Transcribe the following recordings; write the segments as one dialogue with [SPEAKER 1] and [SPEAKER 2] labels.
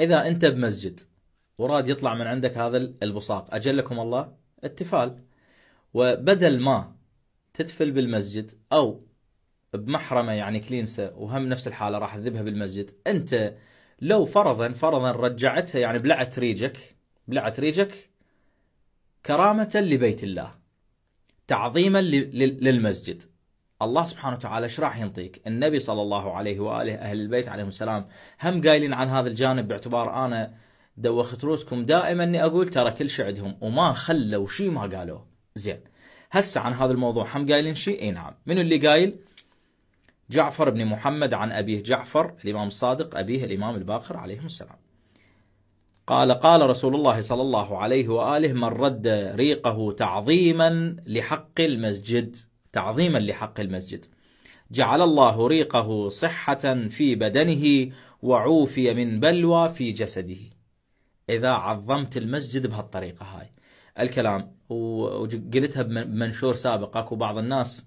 [SPEAKER 1] اذا انت بمسجد وراد يطلع من عندك هذا البصاق اجلكم الله التفال وبدل ما تتفل بالمسجد او بمحرمه يعني كلينسه وهم نفس الحاله راح تذبها بالمسجد انت لو فرضا فرضا رجعتها يعني بلعت ريجك بلعت ريجك كرامه لبيت الله تعظيما للمسجد الله سبحانه وتعالى ايش راح ينطيك؟ النبي صلى الله عليه واله اهل البيت عليهم السلام هم قايلين عن هذا الجانب باعتبار انا دوخت روسكم دائما اني اقول ترى كل شيء عندهم وما خلوا شيء ما قالوه. زين. هسه عن هذا الموضوع هم قايلين شيء؟ اي نعم. منو اللي قايل؟ جعفر بن محمد عن ابيه جعفر الامام الصادق ابيه الامام الباقر عليهم السلام. قال قال رسول الله صلى الله عليه واله من رد ريقه تعظيما لحق المسجد تعظيما لحق المسجد جعل الله ريقه صحة في بدنه وعوفي من بلوى في جسده إذا عظمت المسجد بهالطريقة هاي الكلام وقلتها بمنشور سابق اكو بعض الناس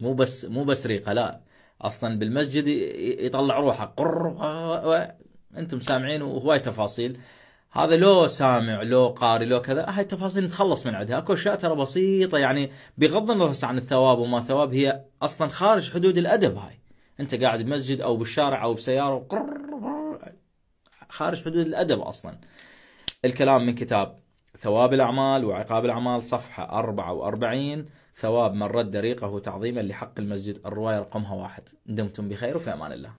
[SPEAKER 1] مو بس مو بس ريقه لا اصلا بالمسجد يطلع روحه قر انتم سامعين وهواي تفاصيل هذا لو سامع لو قاري لو كذا هاي التفاصيل نتخلص من عندها اكو اشياء ترى بسيطه يعني بغض النظر عن الثواب وما ثواب هي اصلا خارج حدود الادب هاي انت قاعد بمسجد او بالشارع او بسياره خارج حدود الادب اصلا الكلام من كتاب ثواب الاعمال وعقاب الاعمال صفحه 44 ثواب من رد ريقه تعظيما لحق المسجد الروايه رقمها واحد دمتم بخير وفي امان الله